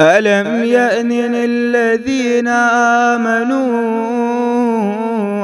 ألم يأنن الذين آمنوا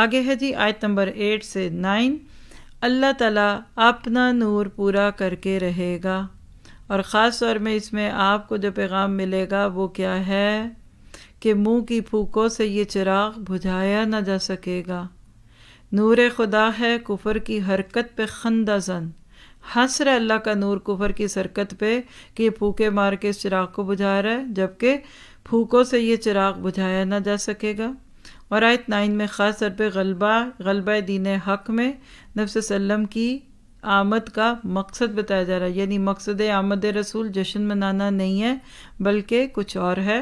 आगे है जी आयत नंबर एट से नाइन अल्लाह ताला अपना नूर पूरा करके रहेगा और ख़ास तौर में इसमें आपको जो पैगाम मिलेगा वो क्या है कि मुंह की फूकों से ये चिराग बुझाया ना जा सकेगा नूर खुदा है कुफर की हरकत पे खंदा जन हंस रहे अल्लाह का नूर कुफर की सरकत पे कि फूके मार के इस चिराग को बुझा रहा है जबकि फूकों से ये चिराग बुझाया ना जा सकेगा और आयत नाइन में ख़ास तौर पर गलबा गलबा दीन हक में नब्स वसम की आमद का मकसद बताया जा रहा है यानी मकसद आमद रसूल जश्न मनाना नहीं है बल्कि कुछ और है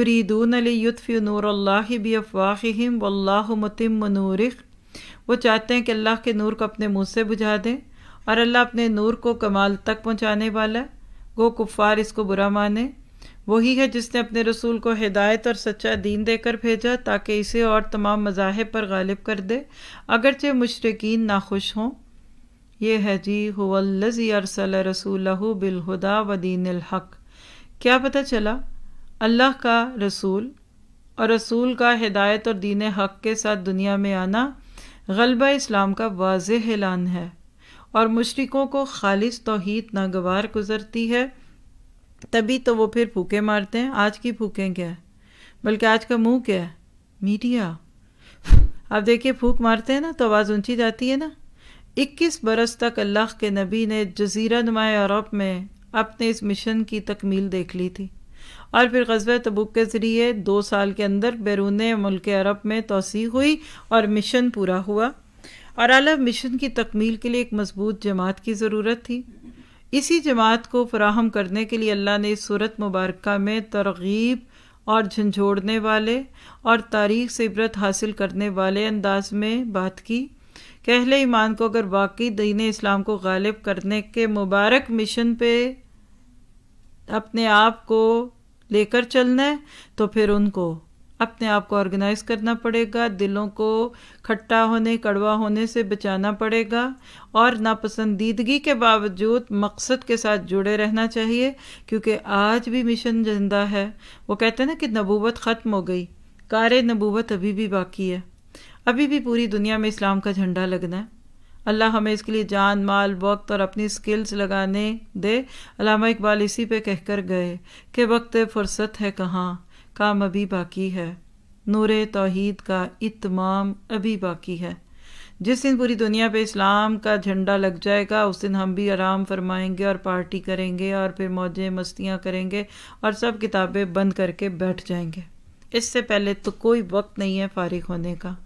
अली युतफ़ी नूर अल्लाह बी अफवाहिम वल्लाह मतम नूरख वो चाहते हैं कि अल्लाह के नूर को अपने मुँह से बुझा दें और अल्लाह अपने नूर को कमाल तक पहुँचाने वाला है गो कुफ़ार इसको बुरा माने वही है जिसने अपने रसूल को हिदायत और सच्चा दीन देकर भेजा ताकि इसे और तमाम मज़ाहब पर गालिब कर दे अगरचे मुशरकिन नाखुश हों यह है जी हुजी अरसल रसूल बिलहुदा व दीन हक क्या पता चला अल्लाह का रसूल और रसूल का हिदायत और दीन हक के साथ दुनिया में आना गलबा इस्लाम का वाज ऐलान है और मुशरकों को खालिश तोहद नागवार गुजरती है तभी तो वो फिर फूके मारते हैं आज की फूकें क्या है बल्कि आज का मुंह क्या है मीडिया आप देखिए फूक मारते हैं ना तो आवाज़ ऊंची जाती है ना 21 बरस तक अल्लाह के नबी ने जजीरा नुमा यूरोप में अपने इस मिशन की तकमील देख ली थी और फिर गजब तबुक के ज़रिए दो साल के अंदर बैरून मुल्क अरब में तोसी हुई और मिशन पूरा हुआ और अलग मिशन की तकमील के लिए एक मजबूत जमात की ज़रूरत थी इसी जमात को फ्राहम करने के लिए अल्लाह ने सूरत मुबारक में तरगीब और झंझोड़ने वाले और तारीख से इबरत हासिल करने वाले अंदाज में बात की कहले ईमान को अगर वाकई दीन इस्लाम को गालिब करने के मुबारक मिशन पे अपने आप को लेकर चलना है तो फिर उनको अपने आप को ऑर्गेनाइज करना पड़ेगा दिलों को खट्टा होने कड़वा होने से बचाना पड़ेगा और नापसंदीदगी के बावजूद मकसद के साथ जुड़े रहना चाहिए क्योंकि आज भी मिशन जिंदा है वो कहते हैं ना कि नबूवत ख़त्म हो गई कार नबूवत अभी भी बाकी है अभी भी पूरी दुनिया में इस्लाम का झंडा लगना है अल्लाह हमें इसके लिए जान माल वक्त और अपनी स्किल्स लगाने दे अलामा इकबाल इसी पे कहकर गए कि वक्त फुर्सत है कहाँ काम अभी बाकी है नूर तोहद का इतमाम अभी बाकी है जिस दिन पूरी दुनिया पे इस्लाम का झंडा लग जाएगा उस दिन हम भी आराम फरमाएंगे और पार्टी करेंगे और फिर मौजें मस्तियाँ करेंगे और सब किताबें बंद करके बैठ जाएंगे इससे पहले तो कोई वक्त नहीं है फारिग होने का